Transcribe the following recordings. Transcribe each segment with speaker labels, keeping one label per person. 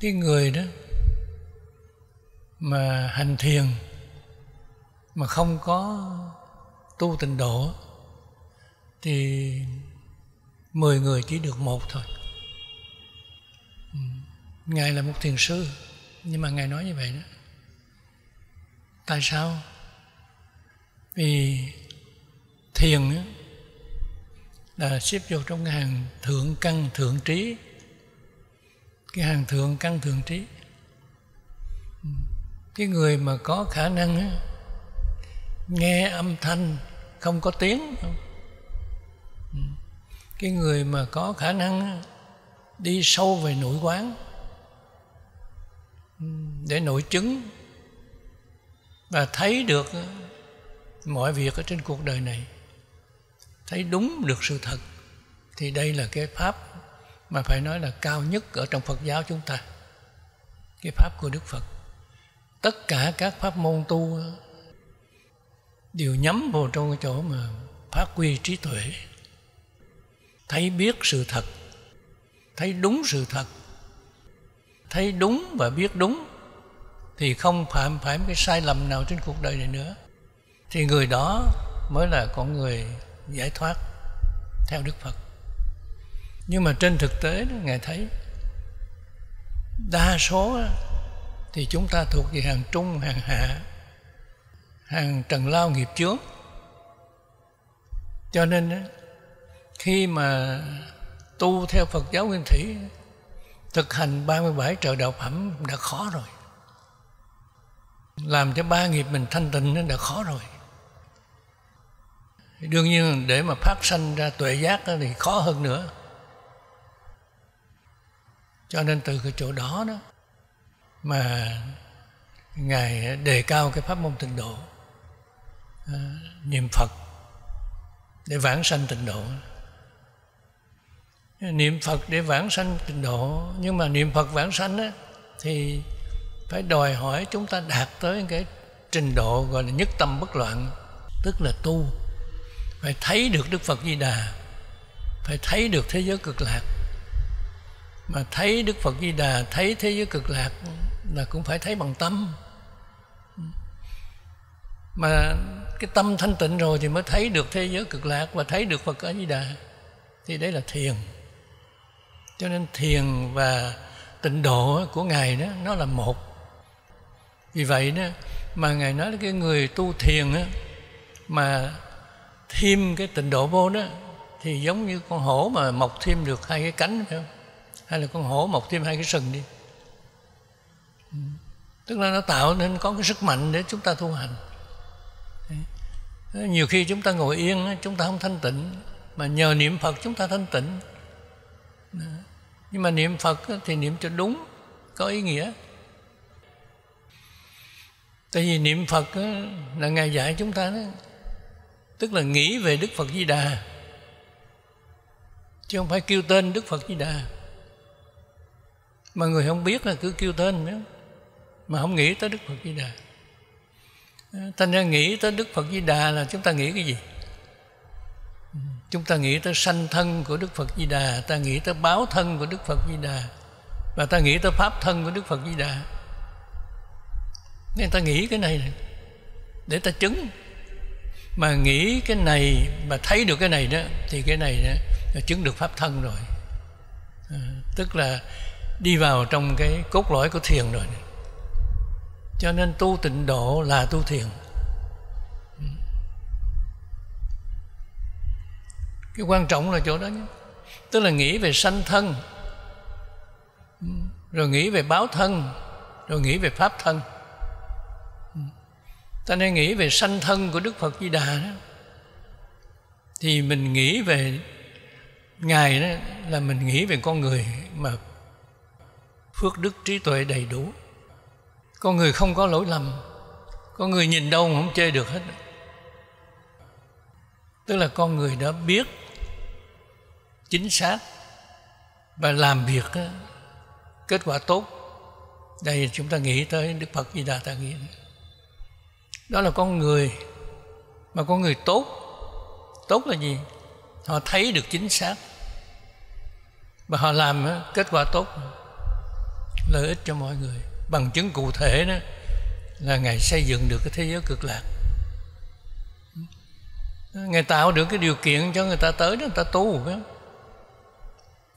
Speaker 1: cái người đó mà hành thiền mà không có tu tịnh độ thì mười người chỉ được một thôi ừ. ngài là một thiền sư nhưng mà ngài nói như vậy đó tại sao vì thiền đó là xếp vô trong cái hàng thượng căn thượng trí cái hàng thượng căn thường trí cái người mà có khả năng á, nghe âm thanh không có tiếng cái người mà có khả năng á, đi sâu về nội quán để nội chứng và thấy được mọi việc ở trên cuộc đời này thấy đúng được sự thật thì đây là cái pháp mà phải nói là cao nhất ở trong Phật giáo chúng ta cái pháp của Đức Phật tất cả các pháp môn tu đều nhắm vào trong cái chỗ mà phát huy trí tuệ thấy biết sự thật thấy đúng sự thật thấy đúng và biết đúng thì không phạm phải một cái sai lầm nào trên cuộc đời này nữa thì người đó mới là con người giải thoát theo đức phật nhưng mà trên thực tế đó, ngài thấy đa số thì chúng ta thuộc về hàng trung hàng hạ hàng trần lao nghiệp trước cho nên khi mà tu theo Phật giáo Nguyên Thủy thực hành 37 trợ đạo phẩm đã khó rồi làm cho ba nghiệp mình thanh tịnh đã khó rồi đương nhiên để mà phát sanh ra tuệ giác thì khó hơn nữa cho nên từ cái chỗ đó đó mà ngài đề cao cái pháp môn tịnh độ à, niệm phật để vãng sanh tịnh độ niệm phật để vãng sanh tịnh độ nhưng mà niệm phật vãng sanh á, thì phải đòi hỏi chúng ta đạt tới cái trình độ gọi là nhất tâm bất loạn tức là tu phải thấy được đức phật di đà phải thấy được thế giới cực lạc mà thấy đức phật di đà thấy thế giới cực lạc là cũng phải thấy bằng tâm mà cái tâm thanh tịnh rồi thì mới thấy được thế giới cực lạc và thấy được phật A di đà thì đấy là thiền cho nên thiền và tịnh độ của ngài đó nó là một vì vậy đó mà ngài nói cái người tu thiền đó, mà thêm cái tịnh độ vô đó thì giống như con hổ mà mọc thêm được hai cái cánh phải không hay là con hổ mọc thêm hai cái sừng đi ừ. tức là nó tạo nên có cái sức mạnh để chúng ta tu hành nhiều khi chúng ta ngồi yên chúng ta không thanh tịnh mà nhờ niệm phật chúng ta thanh tịnh nhưng mà niệm phật thì niệm cho đúng có ý nghĩa tại vì niệm phật là ngài dạy chúng ta đó tức là nghĩ về đức phật di đà chứ không phải kêu tên đức phật di đà mà người không biết là cứ kêu tên nữa mà không nghĩ tới đức phật di đà thành ra nghĩ tới đức phật di đà là chúng ta nghĩ cái gì chúng ta nghĩ tới sanh thân của đức phật di đà ta nghĩ tới báo thân của đức phật di đà và ta nghĩ tới pháp thân của đức phật di đà nên ta nghĩ cái này để ta chứng mà nghĩ cái này mà thấy được cái này đó thì cái này đó, là chứng được pháp thân rồi à, tức là đi vào trong cái cốt lõi của thiền rồi cho nên tu tịnh độ là tu thiền cái quan trọng là chỗ đó nhé tức là nghĩ về sanh thân rồi nghĩ về báo thân rồi nghĩ về pháp thân ta nên nghĩ về sanh thân của đức phật di đà đó thì mình nghĩ về ngài đó là mình nghĩ về con người mà phước đức trí tuệ đầy đủ con người không có lỗi lầm con người nhìn đâu mà không chê được hết tức là con người đã biết chính xác và làm việc kết quả tốt đây chúng ta nghĩ tới đức phật di đà ta nghĩ đó là con người mà con người tốt tốt là gì họ thấy được chính xác và họ làm kết quả tốt lợi ích cho mọi người bằng chứng cụ thể đó là ngài xây dựng được cái thế giới cực lạc ngài tạo được cái điều kiện cho người ta tới đó người ta tu đó.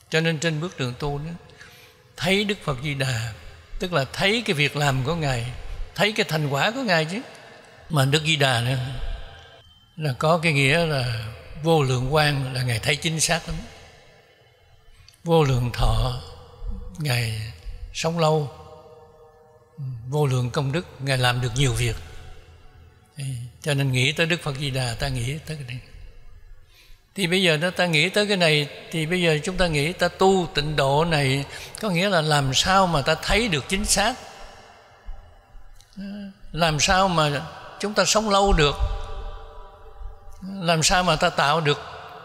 Speaker 1: cho nên trên bước đường tu đó, thấy đức phật di đà tức là thấy cái việc làm của ngài thấy cái thành quả của ngài chứ mà đức di đà nữa là có cái nghĩa là vô lượng quan là ngài thấy chính xác lắm vô lượng thọ ngài sống lâu vô lượng công đức ngài làm được nhiều việc cho nên nghĩ tới đức phật di đà ta nghĩ tới cái này thì bây giờ ta nghĩ tới cái này thì bây giờ chúng ta nghĩ ta tu tịnh độ này có nghĩa là làm sao mà ta thấy được chính xác làm sao mà chúng ta sống lâu được làm sao mà ta tạo được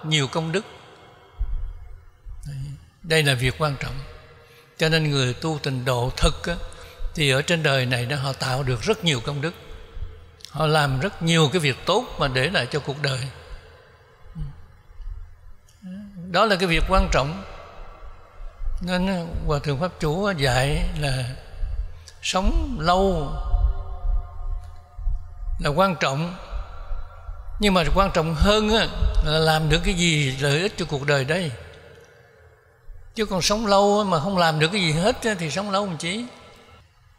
Speaker 1: nhiều công đức đây là việc quan trọng cho nên người tu tình độ thực á, thì ở trên đời này đó họ tạo được rất nhiều công đức họ làm rất nhiều cái việc tốt mà để lại cho cuộc đời đó là cái việc quan trọng nên hòa thượng pháp chủ dạy là sống lâu là quan trọng nhưng mà quan trọng hơn là làm được cái gì lợi ích cho cuộc đời đây chứ còn sống lâu mà không làm được cái gì hết thì sống lâu làm chí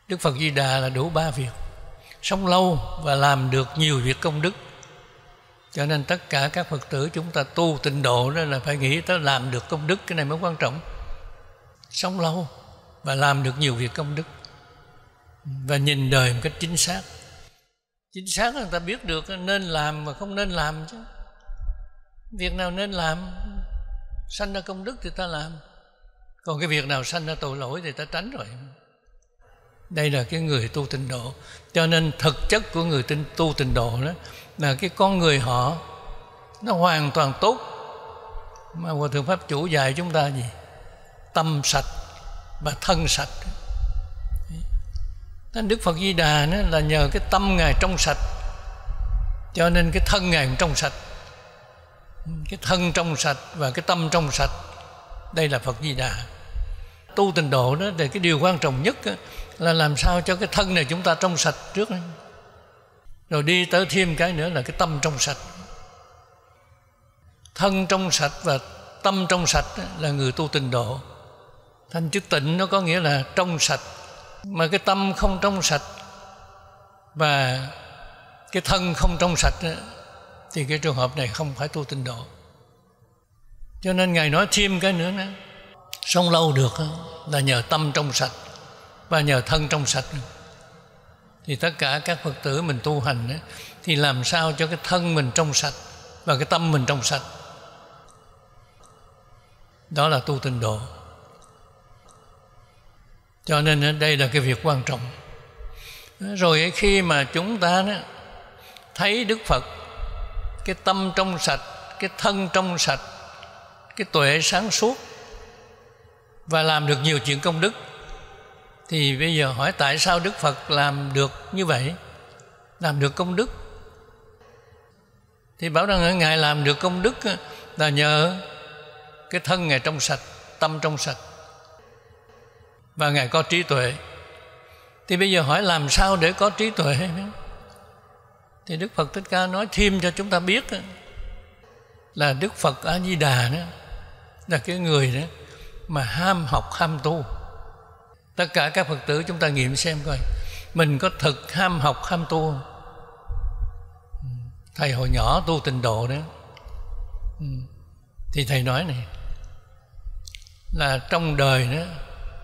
Speaker 1: đức phật di đà là đủ ba việc sống lâu và làm được nhiều việc công đức cho nên tất cả các phật tử chúng ta tu tịnh độ đó là phải nghĩ tới làm được công đức cái này mới quan trọng sống lâu và làm được nhiều việc công đức và nhìn đời một cách chính xác chính xác là người ta biết được nên làm và không nên làm chứ việc nào nên làm sanh ra công đức thì ta làm còn cái việc nào sanh ra tội lỗi thì ta tránh rồi đây là cái người tu tịnh độ cho nên thực chất của người tin tu tịnh độ đó là cái con người họ nó hoàn toàn tốt mà hòa thượng pháp chủ dạy chúng ta gì tâm sạch và thân sạch nên đức phật di đà nó là nhờ cái tâm ngài trong sạch cho nên cái thân ngài cũng trong sạch cái thân trong sạch và cái tâm trong sạch đây là phật di đà tu tịnh độ đó thì cái điều quan trọng nhất là làm sao cho cái thân này chúng ta trong sạch trước rồi đi tới thêm cái nữa là cái tâm trong sạch thân trong sạch và tâm trong sạch là người tu tịnh độ thành chữ tịnh nó có nghĩa là trong sạch mà cái tâm không trong sạch và cái thân không trong sạch thì cái trường hợp này không phải tu tịnh độ cho nên ngài nói thêm cái nữa nữa sống lâu được là nhờ tâm trong sạch và nhờ thân trong sạch thì tất cả các phật tử mình tu hành thì làm sao cho cái thân mình trong sạch và cái tâm mình trong sạch đó là tu tịnh độ cho nên đây là cái việc quan trọng rồi khi mà chúng ta thấy đức phật cái tâm trong sạch cái thân trong sạch cái tuệ sáng suốt và làm được nhiều chuyện công đức thì bây giờ hỏi tại sao đức phật làm được như vậy làm được công đức thì bảo rằng ngài làm được công đức là nhờ cái thân ngài trong sạch tâm trong sạch và ngài có trí tuệ thì bây giờ hỏi làm sao để có trí tuệ thì đức phật thích ca nói thêm cho chúng ta biết là đức phật a di đà đó là cái người đó mà ham học ham tu tất cả các phật tử chúng ta nghiệm xem coi mình có thực ham học ham tu không? thầy hồi nhỏ tu tịnh độ đó thì thầy nói này là trong đời đó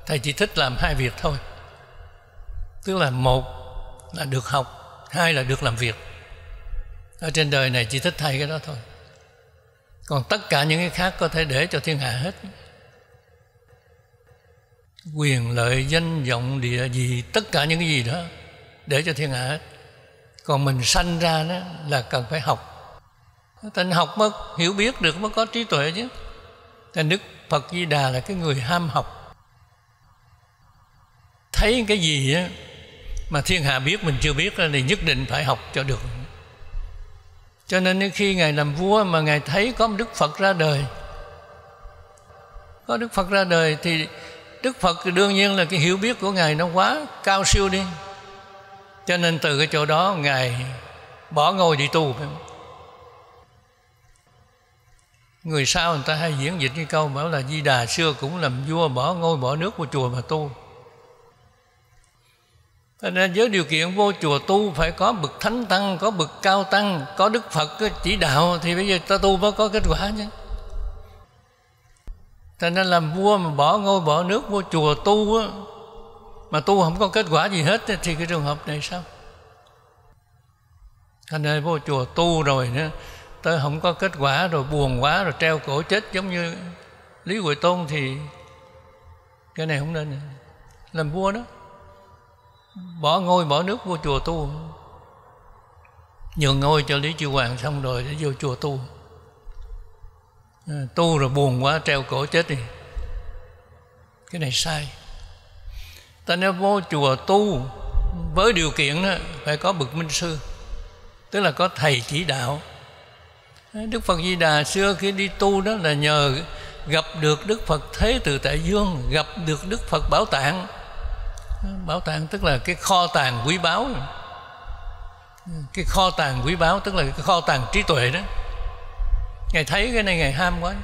Speaker 1: thầy chỉ thích làm hai việc thôi tức là một là được học hai là được làm việc ở trên đời này chỉ thích thầy cái đó thôi còn tất cả những cái khác có thể để cho thiên hạ hết quyền lợi danh vọng địa gì tất cả những cái gì đó để cho thiên hạ còn mình sanh ra đó là cần phải học thành học mới hiểu biết được mới có trí tuệ chứ thành đức phật di đà là cái người ham học thấy cái gì á mà thiên hạ biết mình chưa biết thì nhất định phải học cho được cho nên khi ngài làm vua mà ngài thấy có một đức phật ra đời có đức phật ra đời thì Đức Phật thì đương nhiên là cái hiểu biết của Ngài nó quá cao siêu đi Cho nên từ cái chỗ đó Ngài bỏ ngôi đi tu Người sau người ta hay diễn dịch cái câu bảo là Di Đà xưa cũng làm vua bỏ ngôi bỏ nước của chùa mà tu Thế nên với điều kiện vô chùa tu phải có bậc thánh tăng, có bậc cao tăng, có Đức Phật chỉ đạo thì bây giờ ta tu mới có kết quả chứ cho nên làm vua mà bỏ ngôi bỏ nước vua chùa tu á, mà tu không có kết quả gì hết thì cái trường hợp này sao cho nên vô chùa tu rồi nữa tới không có kết quả rồi buồn quá rồi treo cổ chết giống như lý huệ tôn thì cái này không nên làm vua đó bỏ ngôi bỏ nước vô chùa tu nhường ngôi cho lý chư hoàng xong rồi để vô chùa tu Ờ, tu rồi buồn quá treo cổ chết đi cái này sai ta nếu vô chùa tu với điều kiện đó phải có bậc minh sư tức là có thầy chỉ đạo ờ, đức phật di đà xưa khi đi tu đó là nhờ gặp được đức phật thế từ tại dương gặp được đức phật bảo tạng ờ, bảo tàng tức là cái kho tàng quý báu cái kho tàng quý báu tức là cái kho tàng trí tuệ đó ngài thấy cái này ngài ham quá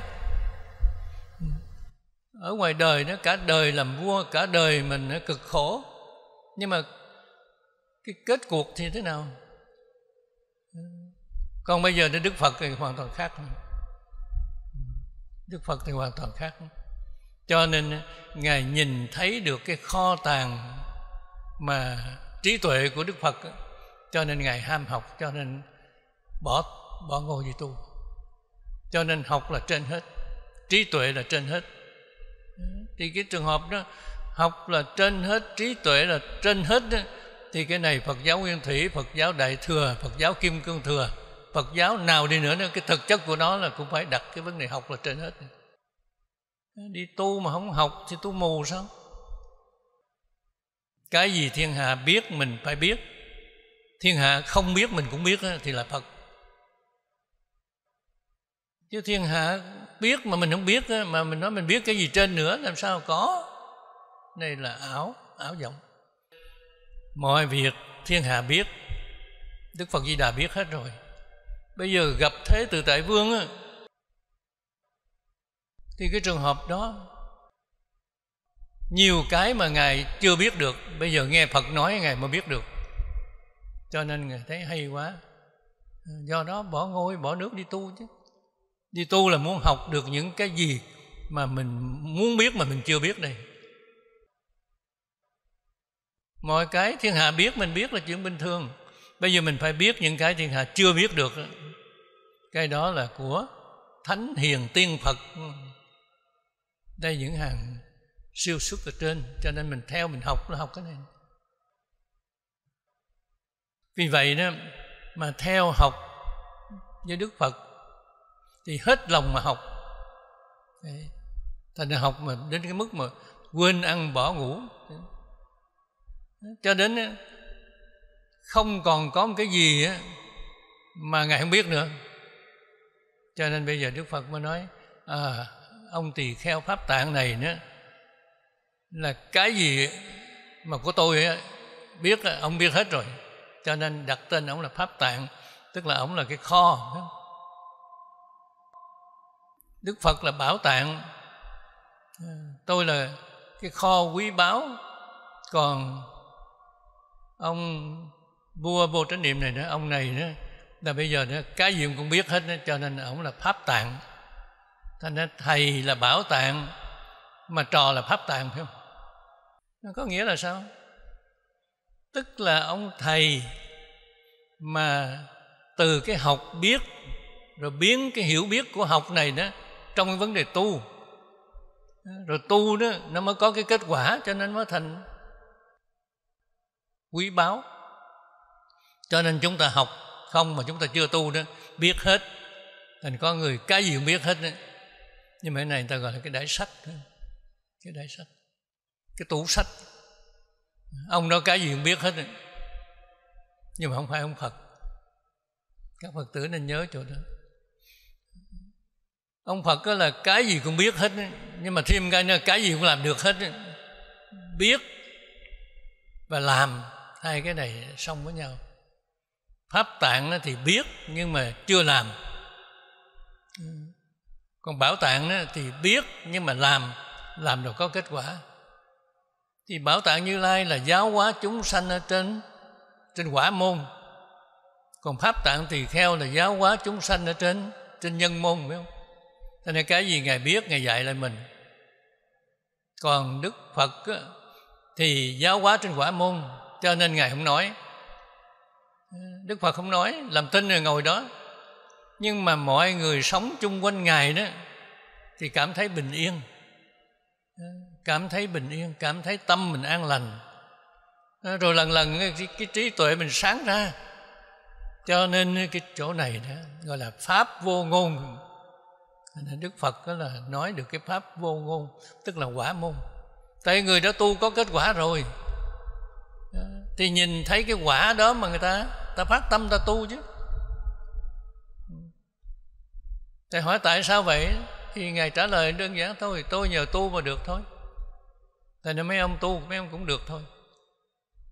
Speaker 1: ở ngoài đời nó cả đời làm vua cả đời mình nó cực khổ nhưng mà cái kết cuộc thì thế nào còn bây giờ đến đức phật thì hoàn toàn khác đức phật thì hoàn toàn khác cho nên ngài nhìn thấy được cái kho tàng mà trí tuệ của đức phật cho nên ngài ham học cho nên bỏ bỏ ngôi đi tu cho nên học là trên hết trí tuệ là trên hết thì cái trường hợp đó học là trên hết trí tuệ là trên hết đó, thì cái này phật giáo nguyên thủy phật giáo đại thừa phật giáo kim cương thừa phật giáo nào đi nữa nữa cái thực chất của nó là cũng phải đặt cái vấn đề học là trên hết đi tu mà không học thì tu mù sao cái gì thiên hạ biết mình phải biết thiên hạ không biết mình cũng biết thì là phật chứ thiên hạ biết mà mình không biết mà mình nói mình biết cái gì trên nữa làm sao có đây là ảo ảo vọng mọi việc thiên hạ biết đức phật di đà biết hết rồi bây giờ gặp thế từ tại vương thì cái trường hợp đó nhiều cái mà ngài chưa biết được bây giờ nghe phật nói ngài mới biết được cho nên ngài thấy hay quá do đó bỏ ngôi bỏ nước đi tu chứ đi tu là muốn học được những cái gì mà mình muốn biết mà mình chưa biết đây mọi cái thiên hạ biết mình biết là chuyện bình thường bây giờ mình phải biết những cái thiên hạ chưa biết được cái đó là của thánh hiền tiên phật đây những hàng siêu xuất ở trên cho nên mình theo mình học nó học cái này vì vậy đó mà theo học với đức phật thì hết lòng mà học thành ra học mà đến cái mức mà quên ăn bỏ ngủ cho đến ờ, không còn có một cái gì ờ, mà ngài không biết nữa cho nên bây giờ đức phật mới nói à, ông tỳ kheo pháp tạng này nữa là cái gì mà của tôi á, biết ông biết hết rồi cho nên đặt tên ông là pháp tạng tức là ông là cái kho đức phật là bảo tàng à, tôi là cái kho quý báu còn ông vua vô trách nhiệm này nữa ông này nữa là bây giờ nữa cái gì cũng biết hết đó, cho nên ông là pháp tạng thành ra thầy là bảo tàng mà trò là pháp tạng phải không nó có nghĩa là sao tức là ông thầy mà từ cái học biết rồi biến cái hiểu biết của học này đó trong cái vấn đề tu rồi tu đó nó mới có cái kết quả cho nên mới thành quý báu cho nên chúng ta học không mà chúng ta chưa tu đó biết hết thành có người cái gì cũng biết hết đó. nhưng mà cái này người ta gọi là cái đại sách đó. cái đại sách cái tủ sách ông đó cái gì cũng biết hết đó. nhưng mà không phải ông phật các phật tử nên nhớ chỗ đó ông phật đó là cái gì cũng biết hết nhưng mà thêm cái nữa cái gì cũng làm được hết biết và làm hai cái này xong với nhau pháp tạng thì biết nhưng mà chưa làm còn bảo tạng thì biết nhưng mà làm làm được có kết quả thì bảo tạng như lai là giáo hóa chúng sanh ở trên trên quả môn còn pháp tạng thì theo là giáo hóa chúng sanh ở trên trên nhân môn phải không cho nên cái gì ngài biết ngài dạy lại mình còn đức phật thì giáo hóa trên quả môn cho nên ngài không nói đức phật không nói làm tin rồi ngồi đó nhưng mà mọi người sống chung quanh ngài đó thì cảm thấy bình yên cảm thấy bình yên cảm thấy tâm mình an lành rồi lần lần cái, cái trí tuệ mình sáng ra cho nên cái chỗ này đó gọi là pháp vô ngôn nên đức phật đó là nói được cái pháp vô ngôn tức là quả môn tại người đã tu có kết quả rồi thì nhìn thấy cái quả đó mà người ta ta phát tâm ta tu chứ thầy hỏi tại sao vậy thì ngài trả lời đơn giản thôi tôi nhờ tu mà được thôi Tại nên mấy ông tu mấy ông cũng được thôi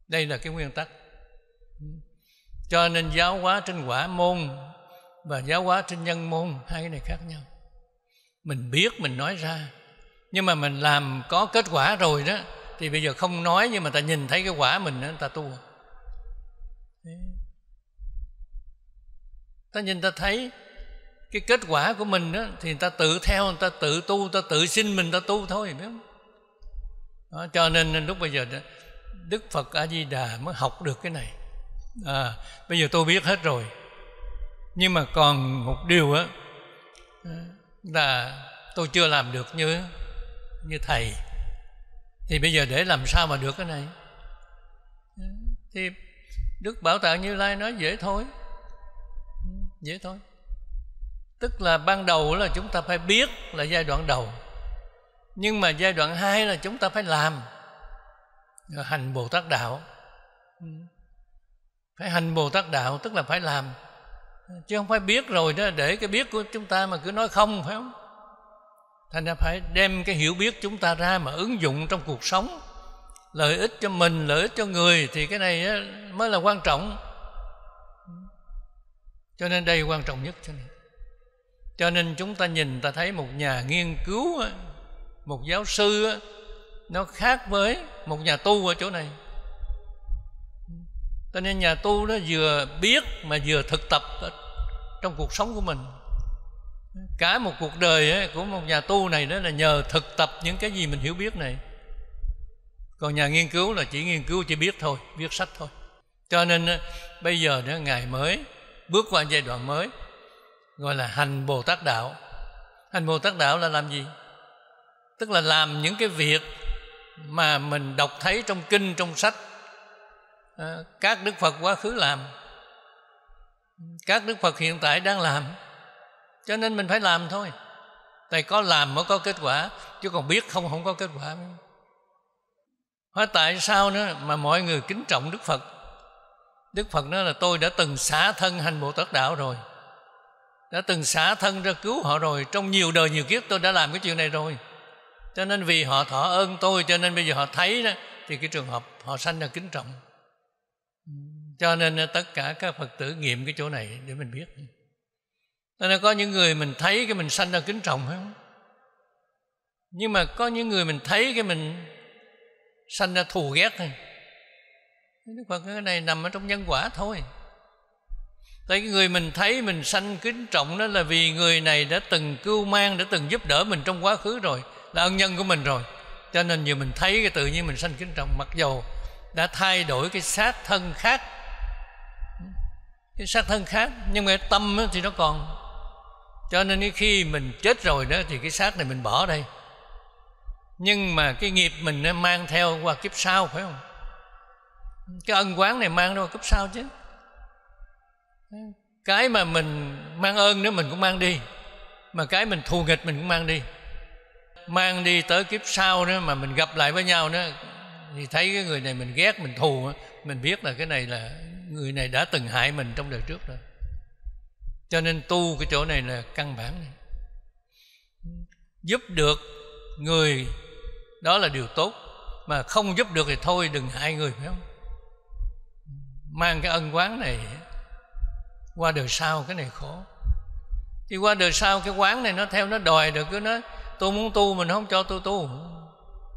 Speaker 1: Đây là cái nguyên tắc Cho nên giáo hóa trên quả môn Và giáo hóa trên nhân môn Hai cái này khác nhau mình biết mình nói ra nhưng mà mình làm có kết quả rồi đó thì bây giờ không nói nhưng mà ta nhìn thấy cái quả mình đó, ta tu ta nhìn ta thấy cái kết quả của mình đó thì người ta tự theo người ta tự tu người ta tự xin mình ta tu thôi biết không đó, cho nên lúc bây giờ đó, đức phật a di đà mới học được cái này à, bây giờ tôi biết hết rồi nhưng mà còn một điều á là tôi chưa làm được như như thầy thì bây giờ để làm sao mà được cái này thì đức bảo tạng như lai nói dễ thôi dễ thôi tức là ban đầu là chúng ta phải biết là giai đoạn đầu nhưng mà giai đoạn hai là chúng ta phải làm hành bồ tát đạo phải hành bồ tát đạo tức là phải làm chứ không phải biết rồi đó để cái biết của chúng ta mà cứ nói không phải không thành ra phải đem cái hiểu biết chúng ta ra mà ứng dụng trong cuộc sống lợi ích cho mình lợi ích cho người thì cái này mới là quan trọng cho nên đây quan trọng nhất cho nên cho nên chúng ta nhìn ta thấy một nhà nghiên cứu một giáo sư nó khác với một nhà tu ở chỗ này cho nên nhà tu đó vừa biết mà vừa thực tập trong cuộc sống của mình cả một cuộc đời ấy, của một nhà tu này đó là nhờ thực tập những cái gì mình hiểu biết này còn nhà nghiên cứu là chỉ nghiên cứu chỉ biết thôi viết sách thôi cho nên bây giờ nữa ngày mới bước qua giai đoạn mới gọi là hành bồ tát đạo hành bồ tát đạo là làm gì tức là làm những cái việc mà mình đọc thấy trong kinh trong sách Ờ, các đức phật quá khứ làm các đức phật hiện tại đang làm cho nên mình phải làm thôi tại có làm mới có kết quả chứ còn biết không không có kết quả hỏi tại sao nữa mà mọi người kính trọng đức phật đức phật nói là tôi đã từng xả thân hành bồ tát đạo rồi đã từng xả thân ra cứu họ rồi trong nhiều đời nhiều kiếp tôi đã làm cái chuyện này rồi cho nên vì họ thọ ơn tôi cho nên bây giờ họ thấy đó thì cái trường hợp họ sanh ra kính trọng cho nên ờ, tất cả các phật tử nghiệm cái chỗ này để mình biết cho nên có những người mình thấy cái mình sanh ra kính trọng phải không nhưng mà có những người mình thấy cái mình sanh ra thù ghét thôi đức phật cái này nằm ở trong nhân quả thôi Tại cái người mình thấy mình sanh kính trọng đó là vì người này đã từng cưu mang, đã từng giúp đỡ mình trong quá khứ rồi, là ân nhân của mình rồi. Cho nên nhiều mình thấy cái tự nhiên mình sanh kính trọng mặc dầu đã thay đổi cái sát thân khác cái xác thân khác nhưng mà tâm thì nó còn cho nên khi mình chết rồi đó thì cái xác này mình bỏ đây nhưng mà cái nghiệp mình nó mang theo qua kiếp sau phải không cái ân quán này mang đâu kiếp sau chứ cái mà mình mang ơn nữa mình cũng mang đi mà cái mình thù nghịch mình cũng mang đi mang đi tới kiếp sau nữa mà mình gặp lại với nhau nữa thì thấy cái người này mình ghét mình thù mình biết là cái này là người này đã từng hại mình trong đời trước rồi cho nên tu cái chỗ này là căn bản này. giúp được người đó là điều tốt mà không giúp được thì thôi đừng hại người phải không mang cái ân quán này qua đời sau cái này khổ thì qua đời sau cái quán này nó theo nó đòi được cứ nói tôi muốn tu mình không cho tôi tu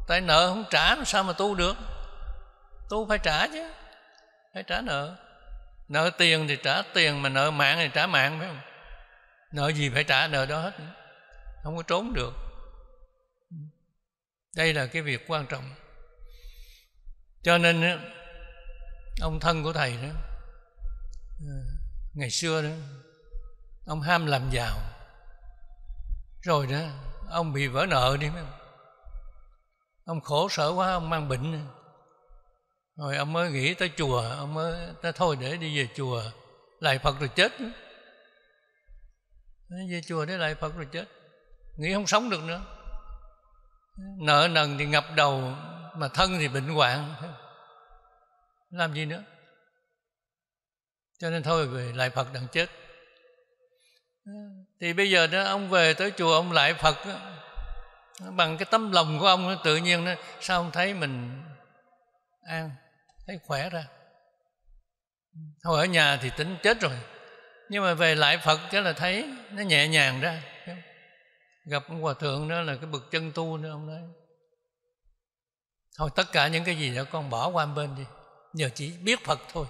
Speaker 1: tại nợ không trả làm sao mà tu được tu phải trả chứ phải trả nợ nợ tiền thì trả tiền mà nợ mạng thì trả mạng phải không nợ gì phải trả nợ đó hết không có trốn được đây là cái việc quan trọng cho nên ông thân của thầy đó à, ngày xưa đó ông ham làm giàu rồi đó ông bị vỡ nợ đi phải ông khổ sở quá ông mang bệnh rồi ông mới nghĩ tới chùa ông mới ta thôi để đi về chùa lại phật rồi chết về chùa để lại phật rồi chết nghĩ không sống được nữa nợ nần thì ngập đầu mà thân thì bệnh hoạn làm gì nữa cho nên thôi về lại phật đặng chết thì bây giờ đó ông về tới chùa ông lại phật bằng cái tấm lòng của ông tự nhiên đó, sao ông thấy mình an à, thấy khỏe ra thôi ở nhà thì tính chết rồi nhưng mà về lại phật cái là thấy nó nhẹ nhàng ra gặp ông hòa thượng đó là cái bậc chân tu nữa ông nói thôi tất cả những cái gì đó con bỏ qua bên đi giờ chỉ biết phật thôi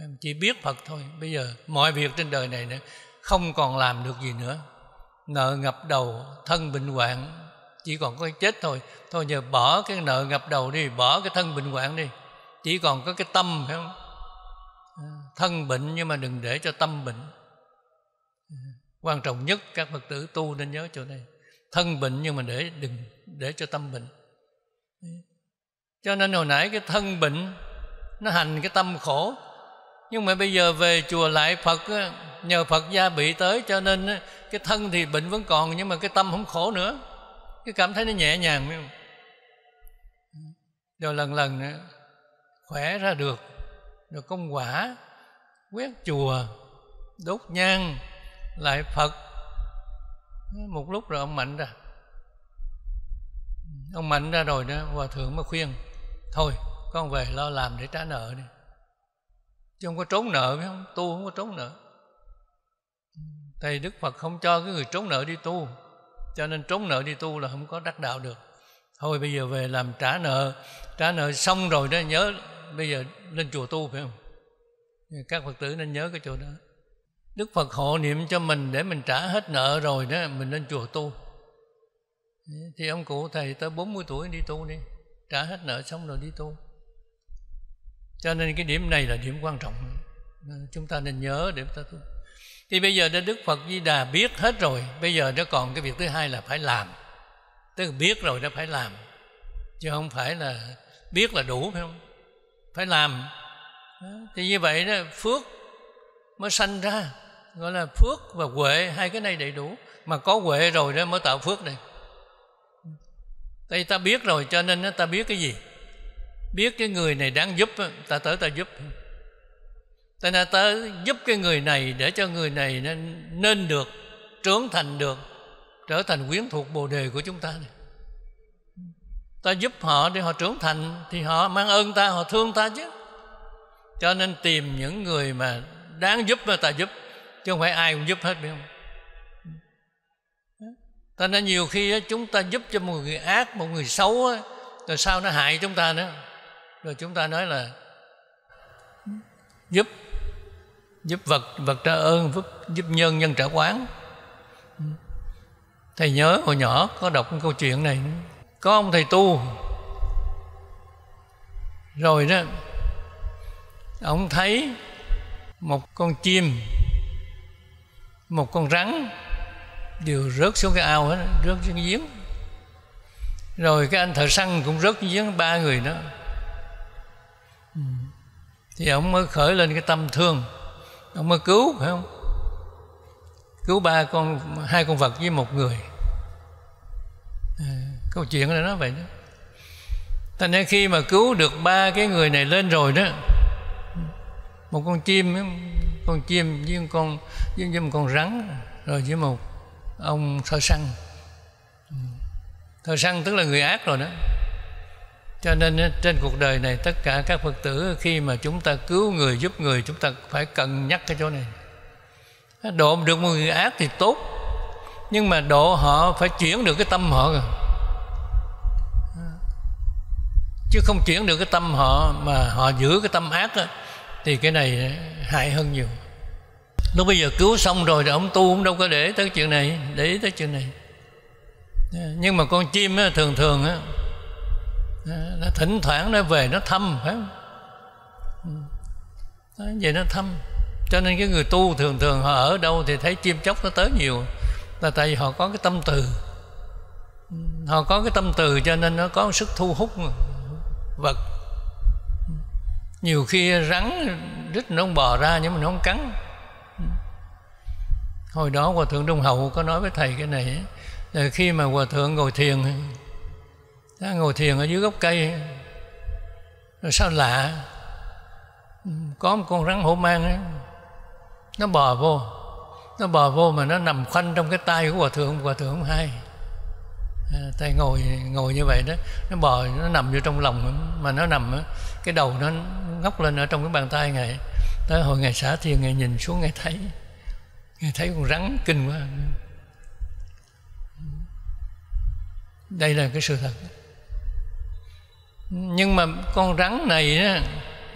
Speaker 1: em chỉ biết phật thôi bây giờ mọi việc trên đời này nữa không còn làm được gì nữa nợ ngập đầu thân bệnh hoạn chỉ còn có cái chết thôi thôi giờ bỏ cái nợ ngập đầu đi bỏ cái thân bệnh hoạn đi chỉ còn có cái tâm phải không à, thân bệnh nhưng mà đừng để cho tâm bệnh à, quan trọng nhất các phật tử tu nên nhớ chỗ này thân bệnh nhưng mà để đừng để cho tâm bệnh cho nên hồi nãy cái thân bệnh nó hành cái tâm khổ nhưng mà bây giờ về chùa lại phật nhờ phật gia bị tới cho nên cái thân thì bệnh vẫn còn nhưng mà cái tâm không khổ nữa cứ cảm thấy nó nhẹ nhàng không rồi lần lần nữa khỏe ra được rồi công quả quét chùa đốt nhang lại phật một lúc rồi ông mạnh ra ông mạnh ra rồi đó hòa thượng mới khuyên thôi con về lo làm để trả nợ đi chứ không có trốn nợ phải không tu không có trốn nợ thầy đức phật không cho cái người trốn nợ đi tu cho nên trốn nợ đi tu là không có đắc đạo được thôi bây giờ về làm trả nợ trả nợ xong rồi đó nhớ bây giờ lên chùa tu phải không các phật tử nên nhớ cái chỗ đó đức phật hộ niệm cho mình để mình trả hết nợ rồi đó mình lên chùa tu thì ông cụ thầy tới 40 tuổi đi tu đi trả hết nợ xong rồi đi tu cho nên cái điểm này là điểm quan trọng chúng ta nên nhớ để chúng ta tu thì bây giờ đã đức phật di đà biết hết rồi bây giờ nó còn cái việc thứ hai là phải làm tức là biết rồi nó phải làm chứ không phải là biết là đủ phải không phải làm thì như vậy đó phước mới sanh ra gọi là phước và huệ hai cái này đầy đủ mà có huệ rồi đó mới tạo phước này tại ta biết rồi cho nên ta biết cái gì biết cái người này đáng giúp ta tới ta giúp Thành là ta giúp cái người này để cho người này nên, nên được, trưởng thành được, trở thành quyến thuộc bồ đề của chúng ta này. Ta giúp họ để họ trưởng thành thì họ mang ơn ta, họ thương ta chứ. Cho nên tìm những người mà đáng giúp mà ta giúp, chứ không phải ai cũng giúp hết biết không? Thành nên nhiều khi chúng ta giúp cho một người ác, một người xấu Rồi sau nó hại chúng ta nữa Rồi chúng ta nói là giúp giúp vật vật trả ơn giúp, giúp nhân nhân trả quán thầy nhớ hồi nhỏ có đọc câu chuyện này có ông thầy tu rồi đó ông thấy một con chim một con rắn đều rớt xuống cái ao hết rớt xuống cái giếng rồi cái anh thợ săn cũng rớt xuống giếng ba người đó thì ông mới khởi lên cái tâm thương ông mới cứu phải không cứu ba con hai con vật với một người à, câu chuyện là nó vậy đó thành ra khi mà cứu được ba cái người này lên rồi đó một con chim con chim với một con với, một con rắn rồi với một ông thợ săn thợ săn tức là người ác rồi đó cho nên trên cuộc đời này tất cả các phật tử khi mà chúng ta cứu người giúp người chúng ta phải cần nhắc cái chỗ này độ được một người ác thì tốt nhưng mà độ họ phải chuyển được cái tâm họ rồi chứ không chuyển được cái tâm họ mà họ giữ cái tâm ác đó, thì cái này hại hơn nhiều lúc bây giờ cứu xong rồi thì ông tu cũng đâu có để tới chuyện này để tới chuyện này nhưng mà con chim thường thường á, nó thỉnh thoảng nó về nó thăm phải không đó, ừ. về nó thăm cho nên cái người tu thường thường họ ở đâu thì thấy chim chóc nó tới nhiều là tại vì họ có cái tâm từ ừ. họ có cái tâm từ cho nên nó có sức thu hút vật nhiều khi rắn rít nó không bò ra nhưng mà nó không cắn ừ. hồi đó hòa thượng đông hậu có nói với thầy cái này khi mà hòa thượng ngồi thiền nó ngồi thiền ở dưới gốc cây rồi sao lạ có một con rắn hổ mang ấy, nó bò vô nó bò vô mà nó nằm khoanh trong cái tay của hòa thượng hòa thượng hai à, tay ngồi ngồi như vậy đó nó bò nó nằm vô trong lòng mà nó nằm cái đầu nó ngóc lên ở trong cái bàn tay ngài tới hồi ngày xả thiền ngài nhìn xuống ngài thấy ngài thấy con rắn kinh quá đây là cái sự thật nhưng mà con rắn này đó,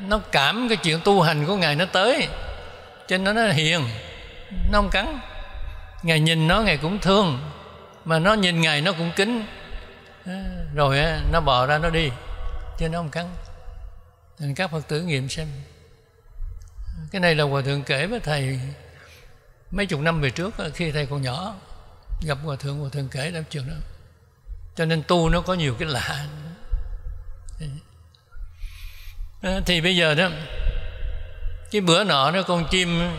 Speaker 1: nó cảm cái chuyện tu hành của ngài nó tới cho nên nó hiền nó không cắn ngài nhìn nó ngài cũng thương mà nó nhìn ngài nó cũng kính rồi nó bò ra nó đi chứ nó không cắn nên các phật tử nghiệm xem cái này là hòa thượng kể với thầy mấy chục năm về trước khi thầy còn nhỏ gặp hòa thượng hòa thượng kể đám chuyện đó cho nên tu nó có nhiều cái lạ thì bây giờ đó cái bữa nọ đó con chim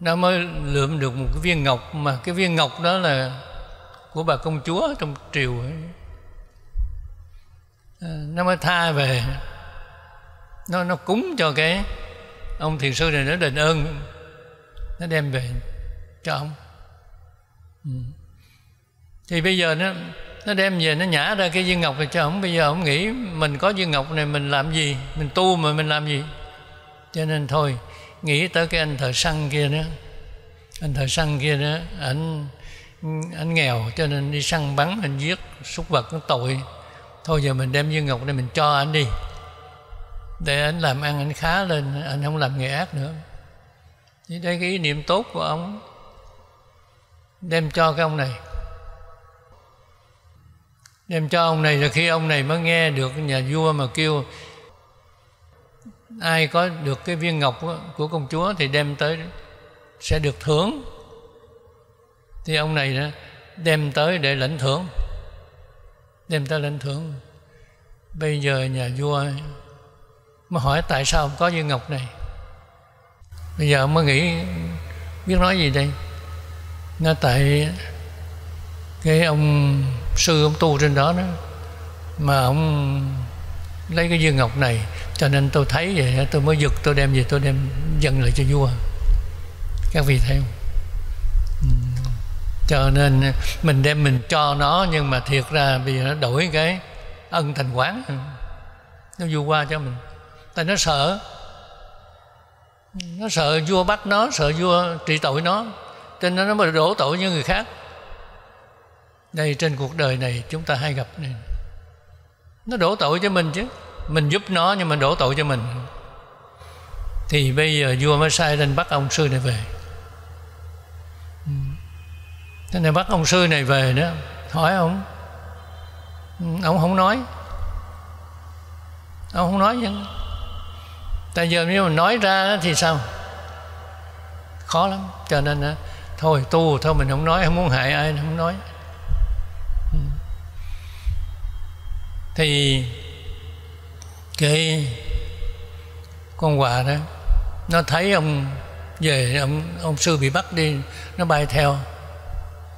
Speaker 1: nó mới lượm được một cái viên ngọc mà cái viên ngọc đó là của bà công chúa trong triều ấy. Ờ, nó mới tha về nó nó cúng cho cái ông thiền sư này nó đền ơn nó đem về cho ông ừ. thì bây giờ nó nó đem về nó nhả ra cái viên ngọc này cho ông bây giờ ông nghĩ mình có viên ngọc này mình làm gì mình tu mà mình làm gì cho nên thôi nghĩ tới cái anh thợ săn kia nữa anh thợ săn kia nữa anh anh nghèo cho nên đi săn bắn anh giết súc vật nó tội thôi giờ mình đem viên ngọc này mình cho anh đi để anh làm ăn anh khá lên anh không làm nghề ác nữa thì đây cái ý niệm tốt của ông đem cho cái ông này đem cho ông này là khi ông này mới nghe được nhà vua mà kêu ai có được cái viên ngọc của, của công chúa thì đem tới sẽ được thưởng thì ông này đó đem tới để lãnh thưởng đem tới lãnh thưởng bây giờ nhà vua mới hỏi tại sao ông có viên ngọc này bây giờ ông mới nghĩ biết nói gì đây nó tại cái ông sư ông tu trên đó đó mà ông lấy cái viên ngọc này cho nên tôi thấy vậy tôi mới giật tôi đem về tôi đem dâng lại cho vua các vị thấy không ừ. cho nên mình đem mình cho nó nhưng mà thiệt ra bây giờ nó đổi cái ân thành quán nó vua qua cho mình tại nó sợ nó sợ vua bắt nó sợ vua trị tội nó cho nên nó mới đổ tội như người khác đây trên cuộc đời này chúng ta hay gặp này nó đổ tội cho mình chứ mình giúp nó nhưng mà đổ tội cho mình thì bây giờ vua mới sai lên bắt ông sư này về ừ. thế này bắt ông sư này về nữa hỏi ông ừ, ông không nói ông không nói nhưng tại giờ nếu mà nói ra thì sao khó lắm cho nên à, thôi tu thôi mình không nói không muốn hại ai không nói thì cái con quạ đó nó thấy ông về ông ông sư bị bắt đi nó bay theo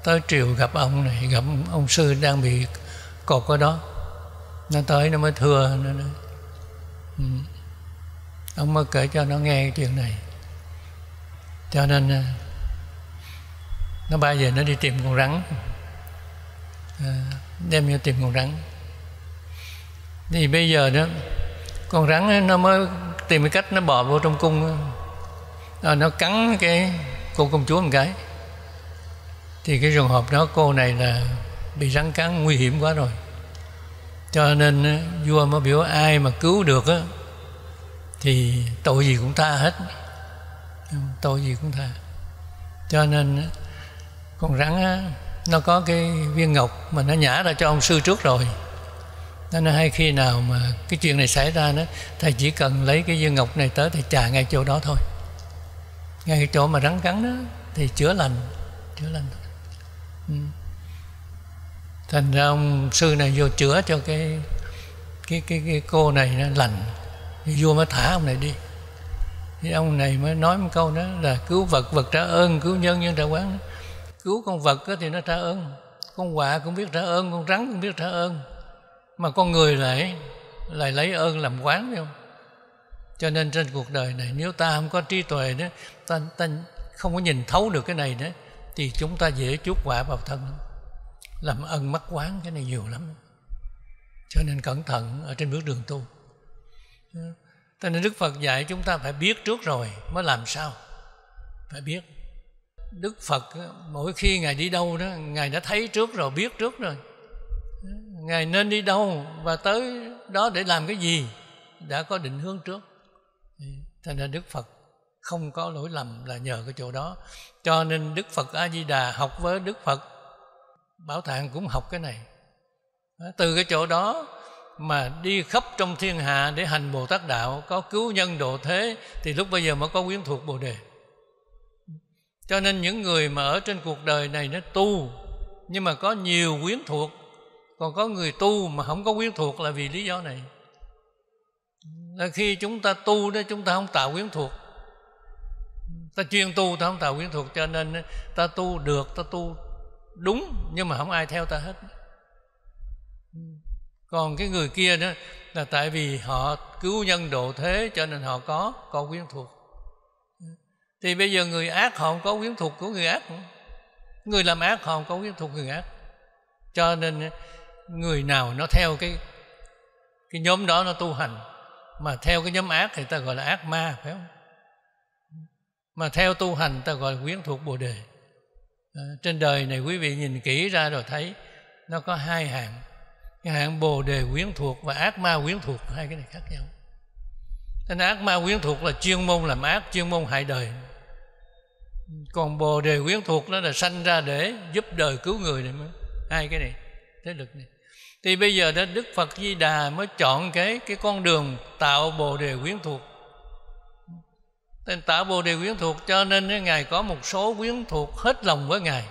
Speaker 1: tới triều gặp ông này gặp ông sư đang bị cột ở đó nó tới nó mới thưa nó nó ừ, ông mới kể cho nó nghe chuyện này cho nên à, nó bay về nó đi tìm con rắn à, đem vô tìm con rắn thì bây giờ đó con rắn nó mới tìm cái cách nó bò vô trong cung à, nó cắn cái cô công chúa một cái thì cái trường hợp đó cô này là bị rắn cắn nguy hiểm quá rồi cho nên vua mới biểu ai mà cứu được á thì tội gì cũng tha hết tội gì cũng tha cho nên con rắn nó có cái viên ngọc mà nó nhả ra cho ông sư trước rồi nên hay khi nào mà cái chuyện này xảy ra đó thầy chỉ cần lấy cái viên ngọc này tới thầy trà ngay chỗ đó thôi ngay cái chỗ mà rắn cắn đó thì chữa lành chữa lành ừ. thành ra ông sư này vô chữa cho cái cái cái, cái cô này nó lành thì vua mới thả ông này đi thì ông này mới nói một câu đó là cứu vật vật trả ơn cứu nhân nhân trả quán cứu con vật thì nó trả ơn con quạ cũng biết trả ơn con rắn cũng biết trả ơn mà con người lại lại lấy ơn làm quán phải không cho nên trên cuộc đời này nếu ta không có trí tuệ đó ta, ta không có nhìn thấu được cái này đó thì chúng ta dễ chuốc quả vào thân làm ân mắc quán cái này nhiều lắm cho nên cẩn thận ở trên bước đường tu cho nên đức phật dạy chúng ta phải biết trước rồi mới làm sao phải biết đức phật mỗi khi ngài đi đâu đó ngài đã thấy trước rồi biết trước rồi ngài nên đi đâu và tới đó để làm cái gì đã có định hướng trước thành ra đức phật không có lỗi lầm là nhờ cái chỗ đó cho nên đức phật a di đà học với đức phật bảo tạng cũng học cái này từ cái chỗ đó mà đi khắp trong thiên hạ để hành bồ tát đạo có cứu nhân độ thế thì lúc bây giờ mới có quyến thuộc bồ đề cho nên những người mà ở trên cuộc đời này nó tu nhưng mà có nhiều quyến thuộc còn có người tu mà không có quyến thuộc là vì lý do này là khi chúng ta tu đó chúng ta không tạo quyến thuộc ta chuyên tu ta không tạo quyến thuộc cho nên ta tu được ta tu đúng nhưng mà không ai theo ta hết còn cái người kia đó là tại vì họ cứu nhân độ thế cho nên họ có có quyến thuộc thì bây giờ người ác họ không có quyến thuộc của người ác người làm ác họ không có quyến thuộc người ác cho nên người nào nó theo cái cái nhóm đó nó tu hành mà theo cái nhóm ác thì ta gọi là ác ma phải không mà theo tu hành ta gọi là quyến thuộc bồ đề à, trên đời này quý vị nhìn kỹ ra rồi thấy nó có hai hạng cái hạng bồ đề quyến thuộc và ác ma quyến thuộc hai cái này khác nhau nên ác ma quyến thuộc là chuyên môn làm ác chuyên môn hại đời còn bồ đề quyến thuộc nó là sanh ra để giúp đời cứu người này mới hai cái này thế lực này thì bây giờ đó đức phật di đà mới chọn cái cái con đường tạo bồ đề quyến thuộc nên tạo bồ đề quyến thuộc cho nên ngài có một số quyến thuộc hết lòng với ngài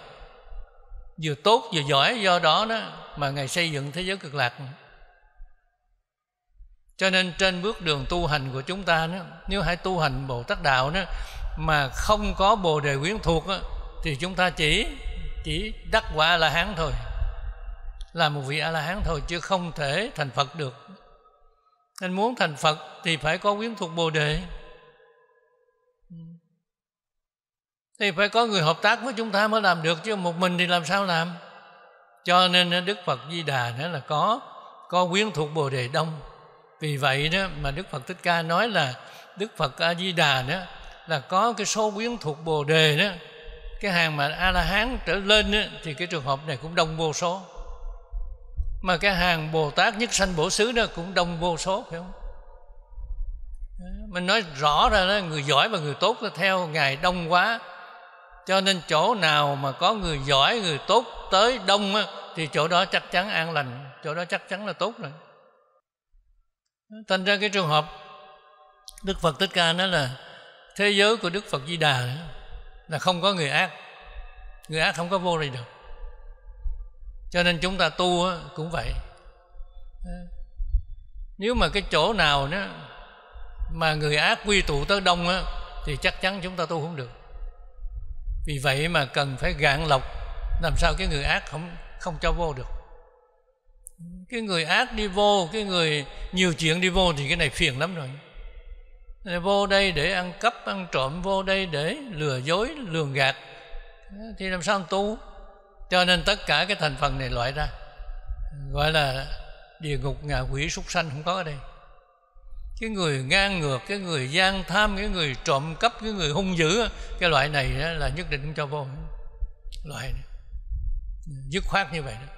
Speaker 1: vừa tốt vừa giỏi do đó đó mà ngài xây dựng thế giới cực lạc cho nên trên bước đường tu hành của chúng ta đó, nếu hãy tu hành bồ tát đạo đó mà không có bồ đề quyến thuộc đó, thì chúng ta chỉ chỉ đắc quả là hán thôi là một vị a la hán thôi chứ không thể thành phật được nên muốn thành phật thì phải có quyến thuộc bồ đề thì phải có người hợp tác với chúng ta mới làm được chứ một mình thì làm sao làm cho nên đức phật di đà nữa là có có quyến thuộc bồ đề đông vì vậy đó mà đức phật thích ca nói là đức phật a di đà đó là có cái số quyến thuộc bồ đề đó cái hàng mà a la hán trở lên đó, thì cái trường hợp này cũng đông vô số mà cái hàng bồ tát nhất sanh bổ xứ đó cũng đông vô số phải không mình nói rõ ra đó người giỏi và người tốt nó theo ngài đông quá cho nên chỗ nào mà có người giỏi người tốt tới đông á, thì chỗ đó chắc chắn an lành chỗ đó chắc chắn là tốt rồi thành ra cái trường hợp đức phật thích ca nói là thế giới của đức phật di đà là không có người ác người ác không có vô đây được cho nên chúng ta tu cũng vậy nếu mà cái chỗ nào đó mà người ác quy tụ tới đông á thì chắc chắn chúng ta tu không được vì vậy mà cần phải gạn lọc làm sao cái người ác không không cho vô được cái người ác đi vô cái người nhiều chuyện đi vô thì cái này phiền lắm rồi vô đây để ăn cắp ăn trộm vô đây để lừa dối lường gạt thì làm sao tu cho nên tất cả cái thành phần này loại ra gọi là địa ngục ngạ quỷ súc sanh không có ở đây cái người ngang ngược cái người gian tham cái người trộm cắp cái người hung dữ cái loại này là nhất định không cho vô loại này dứt khoát như vậy đó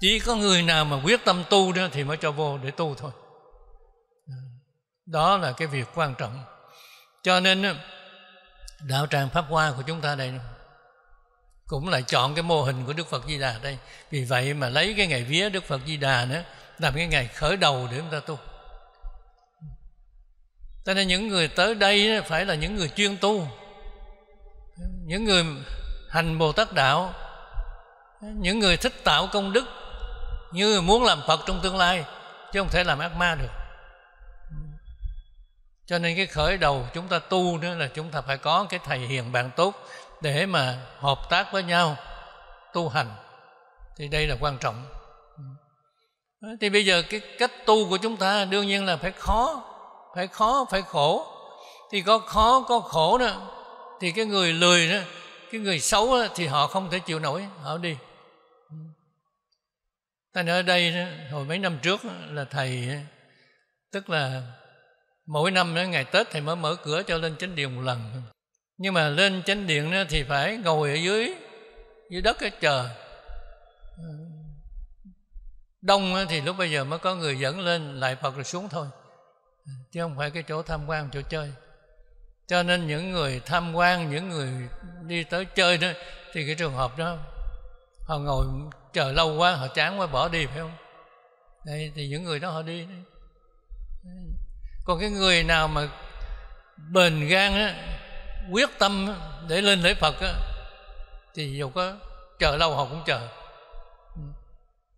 Speaker 1: chỉ có người nào mà quyết tâm tu đó thì mới cho vô để tu thôi đó là cái việc quan trọng cho nên đạo tràng pháp hoa của chúng ta đây cũng là chọn cái mô hình của Đức Phật Di Đà đây vì vậy mà lấy cái ngày vía Đức Phật Di Đà nữa làm cái ngày khởi đầu để chúng ta tu cho nên những người tới đây phải là những người chuyên tu những người hành Bồ Tát Đạo những người thích tạo công đức như muốn làm Phật trong tương lai chứ không thể làm ác ma được cho nên cái khởi đầu chúng ta tu nữa là chúng ta phải có cái thầy hiền bạn tốt để mà hợp tác với nhau tu hành thì đây là quan trọng thì bây giờ cái cách tu của chúng ta đương nhiên là phải khó phải khó phải khổ thì có khó có khổ đó thì cái người lười đó cái người xấu đó, thì họ không thể chịu nổi họ đi ta ở đây đó, hồi mấy năm trước đó, là thầy tức là mỗi năm ngày tết thầy mới mở cửa cho lên chánh điện một lần nhưng mà lên chánh điện thì phải ngồi ở dưới dưới đất cái chờ đông thì lúc bây giờ mới có người dẫn lên lại phật rồi xuống thôi chứ không phải cái chỗ tham quan chỗ chơi cho nên những người tham quan những người đi tới chơi đó thì cái trường hợp đó họ ngồi chờ lâu quá họ chán quá bỏ đi phải không Đây, thì những người đó họ đi còn cái người nào mà bền gan á quyết tâm để lên lễ phật á, thì dù có chờ lâu họ cũng chờ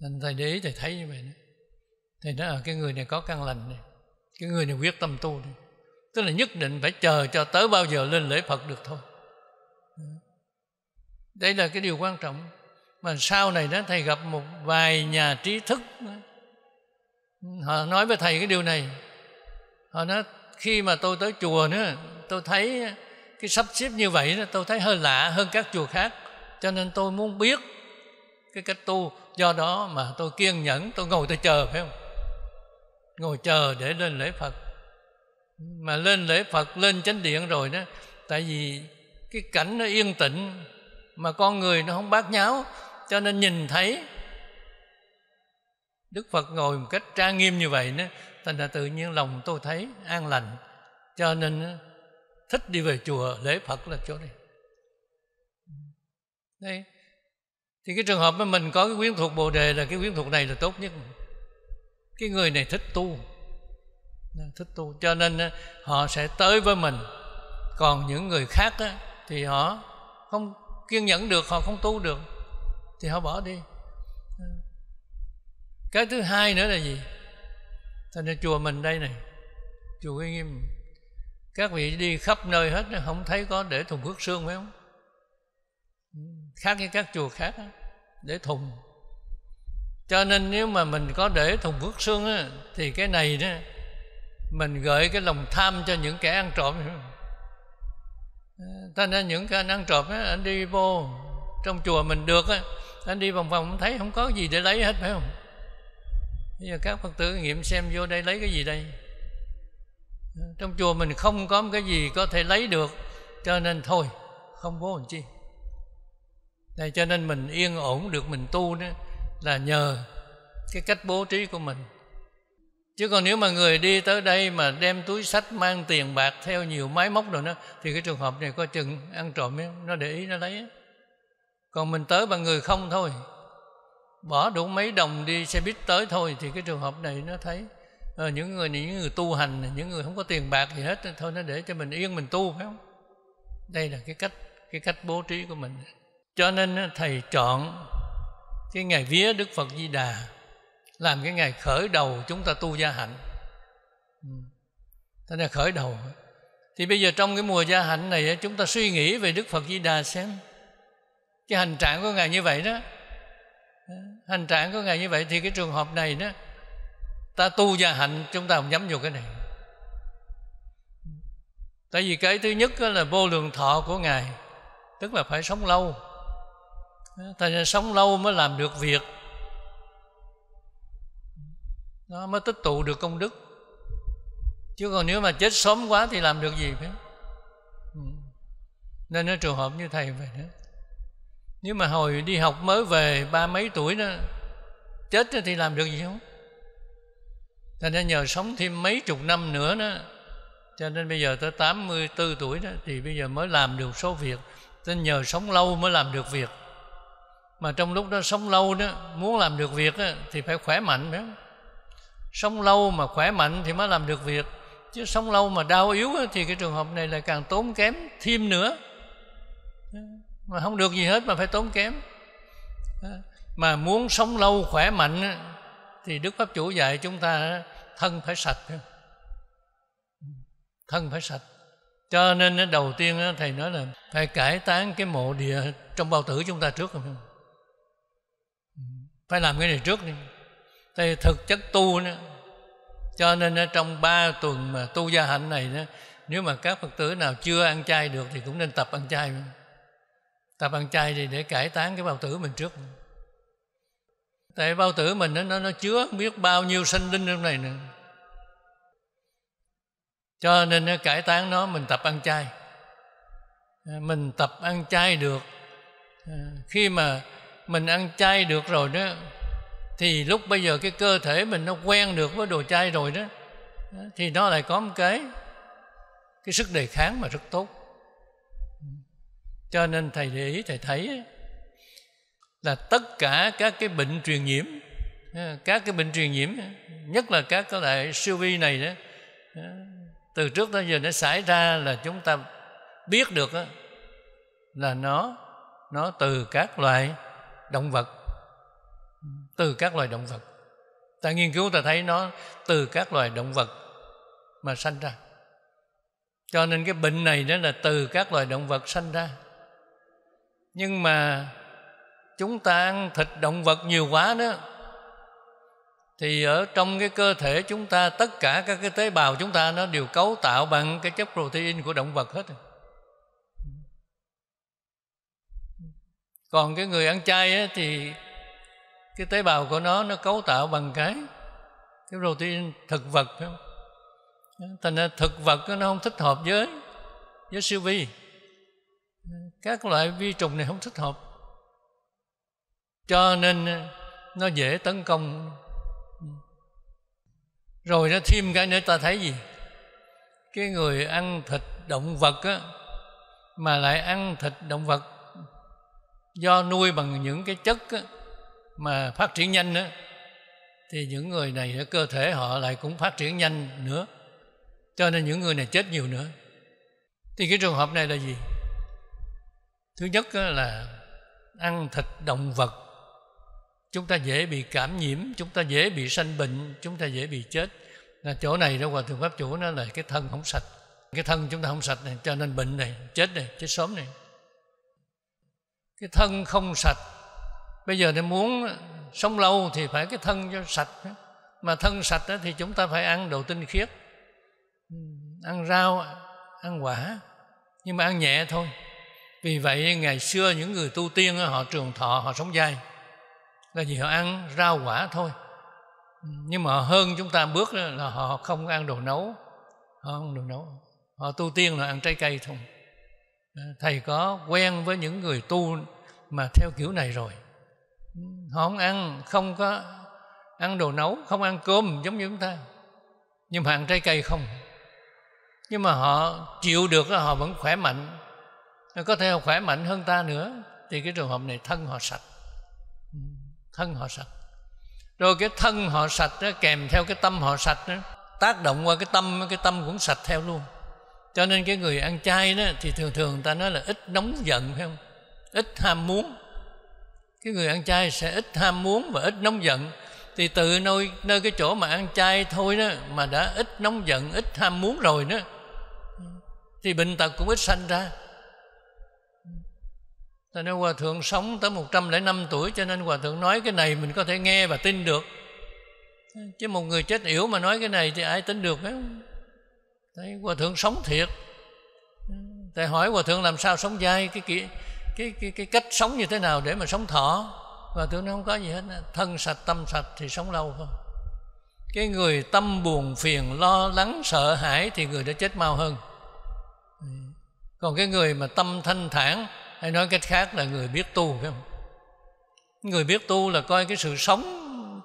Speaker 1: nên thầy để ý thầy thấy như vậy thầy nói à, cái người này có căn lành này cái người này quyết tâm tu này. tức là nhất định phải chờ cho tới bao giờ lên lễ phật được thôi đây là cái điều quan trọng mà sau này đó thầy gặp một vài nhà trí thức họ nói với thầy cái điều này họ nói khi mà tôi tới chùa nữa tôi thấy cái sắp xếp như vậy đó tôi thấy hơi lạ hơn các chùa khác cho nên tôi muốn biết cái cách tu do đó mà tôi kiên nhẫn tôi ngồi tôi chờ phải không ngồi chờ để lên lễ phật mà lên lễ phật lên chánh điện rồi đó tại vì cái cảnh nó yên tĩnh mà con người nó không bát nháo cho nên nhìn thấy đức phật ngồi một cách trang nghiêm như vậy đó thành ra tự nhiên lòng tôi thấy an lành cho nên thích đi về chùa lễ phật là chỗ này đây thì cái trường hợp mà mình có cái quyến thuộc bồ đề là cái quyến thuộc này là tốt nhất cái người này thích tu thích tu cho nên họ sẽ tới với mình còn những người khác thì họ không kiên nhẫn được họ không tu được thì họ bỏ đi cái thứ hai nữa là gì thành ra chùa mình đây này chùa uy nghiêm các vị đi khắp nơi hết không thấy có để thùng phước xương phải không khác với các chùa khác để thùng cho nên nếu mà mình có để thùng phước xương á, thì cái này đó mình gợi cái lòng tham cho những kẻ ăn trộm cho nên những kẻ ăn trộm á, anh đi vô trong chùa mình được á, anh đi vòng vòng thấy không có gì để lấy hết phải không bây giờ các phật tử nghiệm xem vô đây lấy cái gì đây trong chùa mình không có một cái gì có thể lấy được cho nên thôi không cố làm chi này cho nên mình yên ổn được mình tu đó là nhờ cái cách bố trí của mình chứ còn nếu mà người đi tới đây mà đem túi sách mang tiền bạc theo nhiều máy móc rồi đó thì cái trường hợp này coi chừng ăn trộm ấy, nó để ý nó lấy còn mình tới bằng người không thôi bỏ đủ mấy đồng đi xe buýt tới thôi thì cái trường hợp này nó thấy à, những người những người tu hành những người không có tiền bạc gì hết thôi nó để cho mình yên mình tu phải không đây là cái cách cái cách bố trí của mình cho nên thầy chọn cái ngày vía đức phật di đà làm cái ngày khởi đầu chúng ta tu gia hạnh ừ. thế là khởi đầu thì bây giờ trong cái mùa gia hạnh này chúng ta suy nghĩ về đức phật di đà xem cái hành trạng của ngài như vậy đó ờ, hành trạng của ngài như vậy thì cái trường hợp này đó ta tu và hạnh chúng ta không nhắm vô cái này tại vì cái thứ nhất là vô lượng thọ của ngài tức là phải sống lâu tại nên sống lâu mới làm được việc nó mới tích tụ được công đức chứ còn nếu mà chết sớm quá thì làm được gì phải ừ. nên nó trường hợp như thầy vậy đó nếu mà hồi đi học mới về ba mấy tuổi đó chết thì làm được gì không cho nên nhờ sống thêm mấy chục năm nữa đó cho nên bây giờ tới 84 tuổi đó thì bây giờ mới làm được số việc nên nhờ sống lâu mới làm được việc mà trong lúc đó sống lâu đó muốn làm được việc đó, thì phải khỏe mạnh đó sống lâu mà khỏe mạnh thì mới làm được việc chứ sống lâu mà đau yếu đó, thì cái trường hợp này lại càng tốn kém thêm nữa mà không được gì hết mà phải tốn kém mà muốn sống lâu khỏe mạnh thì đức pháp chủ dạy chúng ta thân phải sạch thân phải sạch cho nên đầu tiên thầy nói là phải cải tán cái mộ địa trong bao tử chúng ta trước không phải làm cái này trước đi thì thực chất tu nữa cho nên trong ba tuần mà tu gia hạnh này đó, nếu mà các phật tử nào chưa ăn chay được thì cũng nên tập ăn chay tập ăn chay thì để cải tán cái bao tử mình trước tại bao tử mình nó nó chứa không biết bao nhiêu sanh linh trong này nữa cho nên nó cải tán nó mình tập ăn chay mình tập ăn chay được khi mà mình ăn chay được rồi đó thì lúc bây giờ cái cơ thể mình nó quen được với đồ chay rồi đó thì nó lại có một cái cái sức đề kháng mà rất tốt cho nên thầy để ý thầy thấy là tất cả các cái bệnh truyền nhiễm à, các cái bệnh truyền nhiễm nhất là các cái loại siêu vi này đó à, từ trước tới giờ nó xảy ra là chúng ta biết được là nó nó từ các loại động vật từ các loài động vật ta nghiên cứu ta thấy nó từ các loài động vật mà sanh ra cho nên cái bệnh này đó là từ các loài động vật sanh ra nhưng mà chúng ta ăn thịt động vật nhiều quá đó thì ở trong cái cơ thể chúng ta tất cả các cái tế bào chúng ta nó đều cấu tạo bằng cái chất protein của động vật hết rồi. còn cái người ăn chay ấy, thì cái tế bào của nó nó cấu tạo bằng cái cái protein thực vật thành ra thực vật nó không thích hợp với với siêu vi các loại vi trùng này không thích hợp cho nên ờ, nó dễ tấn công rồi nó thêm cái nữa ta thấy gì cái người ăn thịt động vật á mà lại ăn thịt động vật do nuôi bằng những cái chất á, mà phát triển nhanh á thì những người này cơ thể họ lại cũng phát triển nhanh nữa cho nên những người này chết nhiều nữa thì cái trường hợp này là gì thứ nhất là ăn thịt động vật chúng ta dễ bị cảm nhiễm chúng ta dễ bị sanh bệnh chúng ta dễ bị chết là chỗ này đâu hòa thượng pháp chủ nó là cái thân không sạch cái thân chúng ta không sạch này cho nên bệnh này chết này chết sớm này cái thân không sạch bây giờ thì muốn sống lâu thì phải cái thân cho sạch mà thân sạch thì chúng ta phải ăn đồ tinh khiết ăn rau ăn quả nhưng mà ăn nhẹ thôi vì vậy ngày xưa những người tu tiên họ trường thọ họ sống dai là vì họ ăn rau quả thôi nhưng mà hơn chúng ta bước là họ không ăn đồ nấu họ không đồ nấu họ tu tiên là ăn trái cây thôi ờ, thầy có quen với những người tu mà theo kiểu này rồi họ không ăn không có ăn đồ nấu không ăn cơm giống như chúng ta nhưng mà ăn trái cây không nhưng mà họ chịu được là họ vẫn khỏe mạnh có thể họ khỏe mạnh hơn ta nữa thì cái trường hợp này thân họ sạch thân họ sạch rồi cái thân họ sạch đó kèm theo cái tâm họ sạch đó tác động qua cái tâm cái tâm cũng sạch theo luôn cho nên cái người ăn chay đó thì thường thường ta nói là ít nóng giận phải không ít ham muốn cái người ăn chay sẽ ít ham muốn và ít nóng giận thì từ nơi nơi cái chỗ mà ăn chay thôi đó mà đã ít nóng giận ít ham muốn rồi đó thì bệnh tật cũng ít sanh ra cho nên Hòa Thượng sống tới 105 tuổi cho nên Hòa Thượng nói cái này mình có thể nghe và tin được. Chứ một người chết yếu mà nói cái này thì ai tin được hết. Thấy Hòa Thượng sống thiệt. Thầy hỏi Hòa Thượng làm sao sống dai, cái, cái, cái, cái, cái cách sống như thế nào để mà sống thọ. Hòa Thượng nó không có gì hết. Thân sạch, tâm sạch thì sống lâu hơn. Cái người tâm buồn phiền, lo lắng, sợ hãi thì người đã chết mau hơn. Còn cái người mà tâm thanh thản hay nói cách khác là người biết tu phải không người biết tu là coi cái sự sống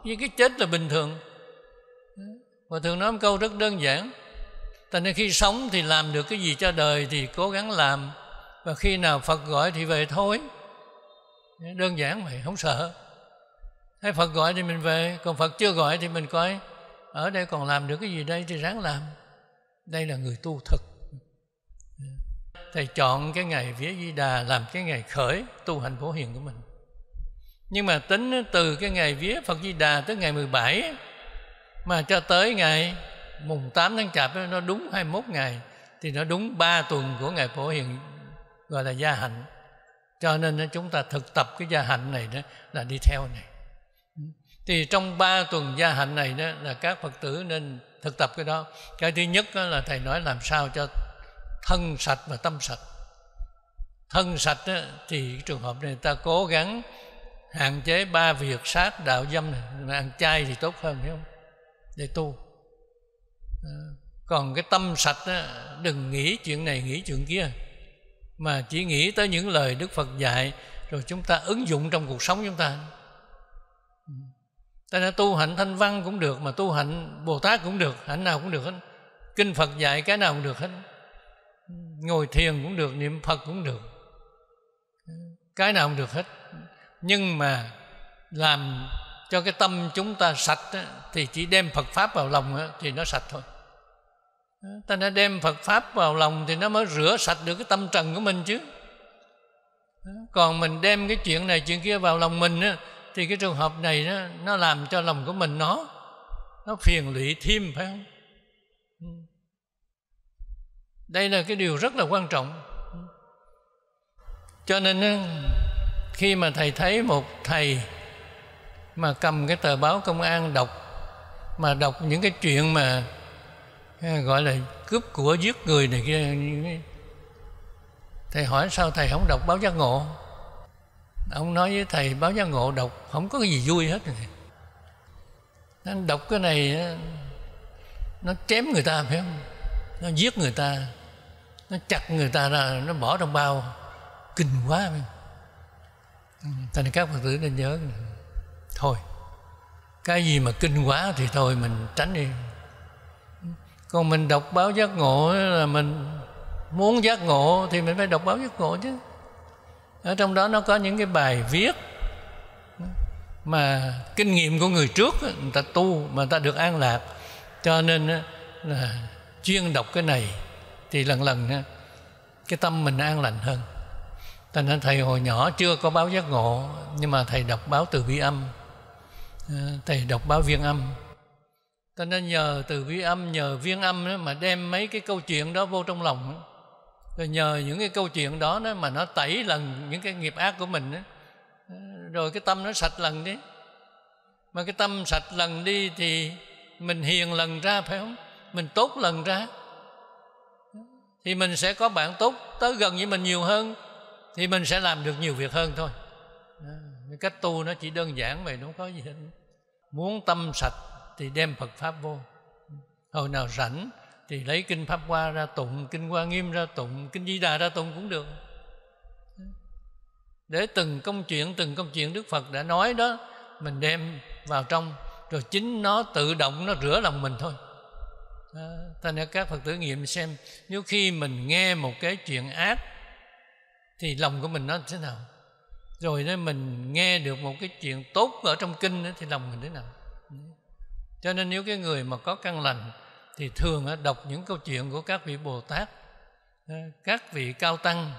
Speaker 1: với cái chết là bình thường và thường nói một câu rất đơn giản Thành nên khi sống thì làm được cái gì cho đời thì cố gắng làm Và khi nào Phật gọi thì về thôi Đơn giản vậy, không sợ thấy Phật gọi thì mình về Còn Phật chưa gọi thì mình coi Ở đây còn làm được cái gì đây thì ráng làm Đây là người tu thực thầy chọn cái ngày vía di đà làm cái ngày khởi tu hành phổ hiền của mình nhưng mà tính từ cái ngày vía phật di đà tới ngày 17 mà cho tới ngày mùng 8 tháng chạp nó đúng 21 ngày thì nó đúng 3 tuần của ngày phổ hiền gọi là gia hạnh cho nên chúng ta thực tập cái gia hạnh này đó là đi theo này thì trong 3 tuần gia hạnh này đó là các phật tử nên thực tập cái đó cái thứ nhất đó là thầy nói làm sao cho thân sạch và tâm sạch thân sạch á, thì trường hợp này ta cố gắng hạn chế ba việc sát đạo dâm ăn chay thì tốt hơn hiểu không để tu ờ, còn cái tâm sạch á, đừng nghĩ chuyện này nghĩ chuyện kia mà chỉ nghĩ tới những lời đức phật dạy rồi chúng ta ứng dụng trong cuộc sống chúng ta ta đã tu hạnh thanh văn cũng được mà tu hạnh bồ tát cũng được hạnh nào cũng được hết kinh phật dạy cái nào cũng được hết ngồi thiền cũng được niệm phật cũng được cái nào cũng được hết nhưng mà làm cho cái tâm chúng ta sạch á, thì chỉ đem phật pháp vào lòng á, thì nó sạch thôi ta đã đem phật pháp vào lòng thì nó mới rửa sạch được cái tâm trần của mình chứ còn mình đem cái chuyện này chuyện kia vào lòng mình á, thì cái trường hợp này nó, nó làm cho lòng của mình nó nó phiền lụy thêm phải không đây là cái điều rất là quan trọng cho nên khi mà thầy thấy một thầy mà cầm cái tờ báo công an đọc mà đọc những cái chuyện mà à, gọi là cướp của giết người này kia thầy hỏi sao thầy không đọc báo giác ngộ ông nói với thầy báo giác ngộ đọc không có cái gì vui hết rồi anh đọc cái này nó chém người ta phải không nó giết người ta nó chặt người ta ra nó bỏ trong bao kinh quá thành các phật tử nên nhớ thôi cái gì mà kinh quá thì thôi mình tránh đi còn mình đọc báo giác ngộ là mình muốn giác ngộ thì mình phải đọc báo giác ngộ chứ ở trong đó nó có những cái bài viết mà kinh nghiệm của người trước người ta tu mà người ta được an lạc cho nên là chuyên đọc cái này thì lần lần cái tâm mình an lành hơn thành nên thầy hồi nhỏ chưa có báo giác ngộ nhưng mà thầy đọc báo từ bi âm ờ, thầy đọc báo viên âm cho nên nhờ từ vi âm nhờ viên âm đó mà đem mấy cái câu chuyện đó vô trong lòng rồi nhờ những cái câu chuyện đó, đó mà nó tẩy lần những cái nghiệp ác của mình đó. Ờ, rồi cái tâm nó sạch lần đi mà cái tâm sạch lần đi thì mình hiền lần ra phải không mình tốt lần ra thì mình sẽ có bạn tốt tới gần với mình nhiều hơn thì mình sẽ làm được nhiều việc hơn thôi cách tu nó chỉ đơn giản vậy nó có gì hết muốn tâm sạch thì đem phật pháp vô hồi nào rảnh thì lấy kinh pháp hoa ra tụng kinh hoa nghiêm ra tụng kinh di đà ra tụng cũng được để từng công chuyện từng công chuyện đức phật đã nói đó mình đem vào trong rồi chính nó tự động nó rửa lòng mình thôi à, thành ra các phật tử nghiệm xem nếu khi mình nghe một cái chuyện ác thì lòng của mình nó thế nào rồi đó mình nghe được một cái chuyện tốt ở trong kinh đó, thì lòng mình thế nào cho nên nếu cái người mà có căn lành thì thường đọc những câu chuyện của các vị bồ tát các vị cao tăng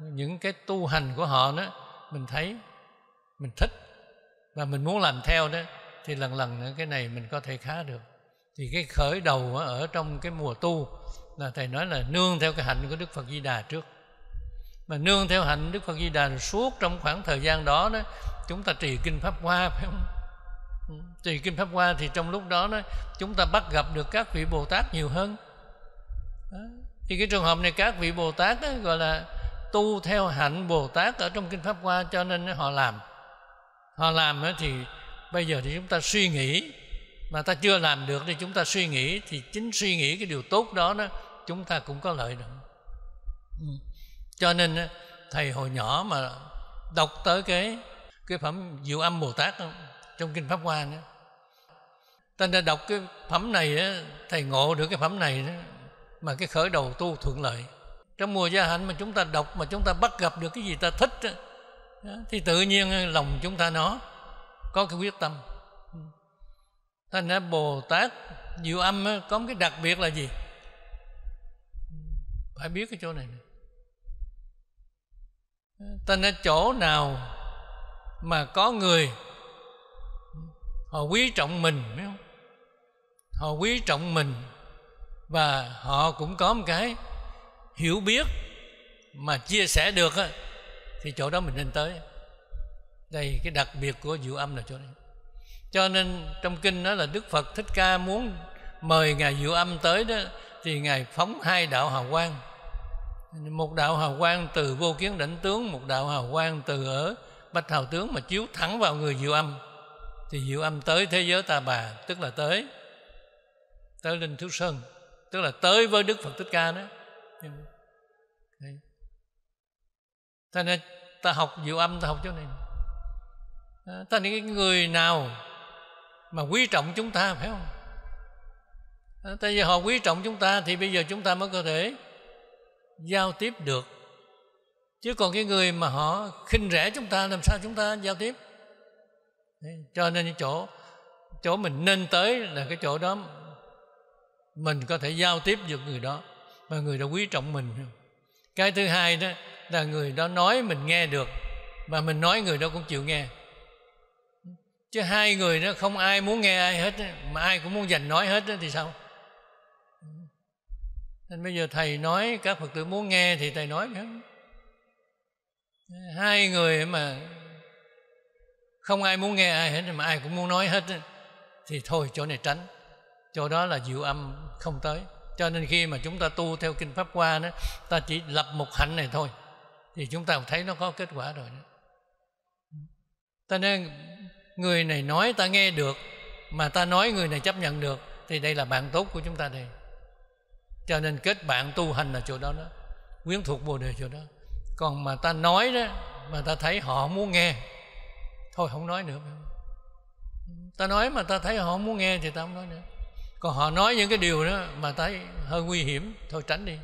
Speaker 1: những cái tu hành của họ đó mình thấy mình thích và mình muốn làm theo đó thì lần lần nữa cái này mình có thể khá được thì cái khởi đầu ở trong cái mùa tu là thầy nói là nương theo cái hạnh của đức phật di đà trước mà nương theo hạnh đức phật di đà suốt trong khoảng thời gian đó đó chúng ta trì kinh pháp hoa phải không ừ, trì kinh pháp hoa thì trong lúc đó đó chúng ta bắt gặp được các vị bồ tát nhiều hơn thì cái trường hợp này các vị bồ tát gọi là tu theo hạnh bồ tát ở trong kinh pháp hoa cho nên họ làm họ làm thì bây giờ thì chúng ta suy nghĩ mà ta chưa làm được thì chúng ta suy nghĩ thì chính suy nghĩ cái điều tốt đó đó chúng ta cũng có lợi được ừ. cho nên thầy hồi nhỏ mà đọc tới cái cái phẩm diệu âm bồ tát trong kinh pháp hoa nữa ta đã đọc cái phẩm này Thầy ngộ được cái phẩm này Mà cái khởi đầu tu thuận lợi Trong mùa gia hạnh mà chúng ta đọc Mà chúng ta bắt gặp được cái gì ta thích Thì tự nhiên lòng chúng ta nó Có cái quyết tâm thành ra bồ tát diệu âm có một cái đặc biệt là gì phải biết cái chỗ này thành ra chỗ nào mà có người họ quý trọng mình phải không họ quý trọng mình và họ cũng có một cái hiểu biết mà chia sẻ được thì chỗ đó mình nên tới đây cái đặc biệt của diệu âm là chỗ này cho nên trong kinh đó là đức phật thích ca muốn mời ngài diệu âm tới đó thì ngài phóng hai đạo hào quang một đạo hào quang từ vô kiến đảnh tướng một đạo hào quang từ ở bách hào tướng mà chiếu thẳng vào người diệu âm thì diệu âm tới thế giới ta bà tức là tới tới linh thiếu sơn tức là tới với đức phật thích ca đó Thế nên ta học diệu âm ta học chỗ này Ta những người nào mà quý trọng chúng ta phải không à, tại vì họ quý trọng chúng ta thì bây giờ chúng ta mới có thể giao tiếp được chứ còn cái người mà họ khinh rẻ chúng ta làm sao chúng ta giao tiếp cho nên chỗ chỗ mình nên tới là cái chỗ đó mình có thể giao tiếp được người đó mà người đó quý trọng mình cái thứ hai đó là người đó nói mình nghe được mà mình nói người đó cũng chịu nghe chứ hai người đó không ai muốn nghe ai hết mà ai cũng muốn giành nói hết thì sao nên bây giờ thầy nói các phật tử muốn nghe thì thầy nói hết hai người mà không ai muốn nghe ai hết mà ai cũng muốn nói hết thì thôi chỗ này tránh chỗ đó là diệu âm không tới cho nên khi mà chúng ta tu theo kinh pháp qua đó ta chỉ lập một hạnh này thôi thì chúng ta thấy nó có kết quả rồi đó. ta nên người này nói ta nghe được mà ta nói người này chấp nhận được thì đây là bạn tốt của chúng ta đây cho nên kết bạn tu hành là chỗ đó đó quyến thuộc bồ đề chỗ đó còn mà ta nói đó mà ta thấy họ muốn nghe thôi không nói nữa ta nói mà ta thấy họ muốn nghe thì ta không nói nữa còn họ nói những cái điều đó mà thấy hơi nguy hiểm thôi tránh đi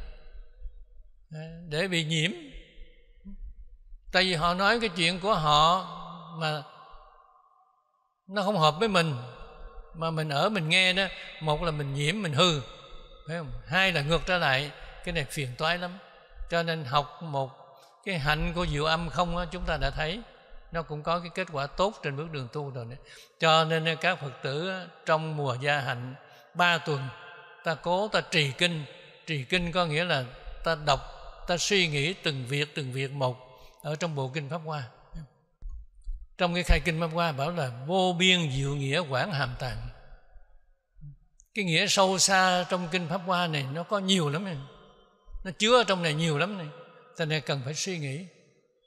Speaker 1: để bị nhiễm tại vì họ nói cái chuyện của họ mà nó không hợp với mình mà mình ở mình nghe đó một là mình nhiễm mình hư phải không hai là ngược trở lại cái này phiền toái lắm cho nên học một cái hạnh của diệu âm không đó, chúng ta đã thấy nó cũng có cái kết quả tốt trên bước đường tu rồi nữa. cho nên các phật tử trong mùa gia hạnh ba tuần ta cố ta trì kinh trì kinh có nghĩa là ta đọc ta suy nghĩ từng việc từng việc một ở trong bộ kinh pháp hoa trong cái khai kinh pháp qua bảo là vô biên diệu nghĩa quảng hàm tạng cái nghĩa sâu xa trong kinh pháp hoa này nó có nhiều lắm này nó chứa trong này nhiều lắm này cho nên cần phải suy nghĩ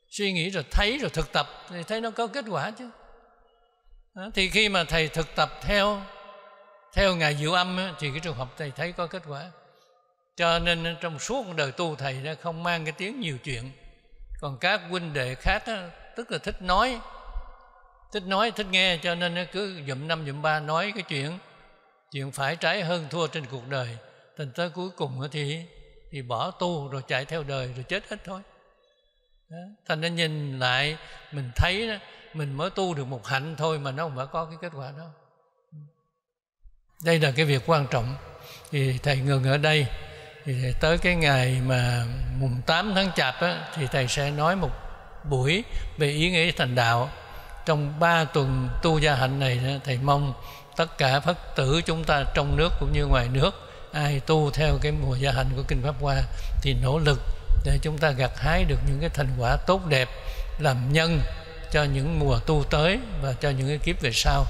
Speaker 1: suy nghĩ rồi thấy rồi thực tập thì thấy nó có kết quả chứ đó, thì khi mà thầy thực tập theo theo ngài diệu âm thì cái trường hợp thầy thấy có kết quả cho nên trong suốt đời tu thầy đã không mang cái tiếng nhiều chuyện còn các huynh đệ khác tức là thích nói thích nói thích nghe cho nên nó cứ dụm năm dụm ba nói cái chuyện chuyện phải trái hơn thua trên cuộc đời thành tới cuối cùng thì thì bỏ tu rồi chạy theo đời rồi chết hết thôi đó. thành nên nhìn lại mình thấy đó, mình mới tu được một hạnh thôi mà nó không phải có cái kết quả đó đây là cái việc quan trọng thì thầy ngừng ở đây thì tới cái ngày mà mùng 8 tháng chạp á, thì thầy sẽ nói một buổi về ý nghĩa thành đạo trong ba tuần tu gia hạnh này thầy mong tất cả phật tử chúng ta trong nước cũng như ngoài nước ai tu theo cái mùa gia hạnh của kinh pháp hoa thì nỗ lực để chúng ta gặt hái được những cái thành quả tốt đẹp làm nhân cho những mùa tu tới và cho những cái kiếp về sau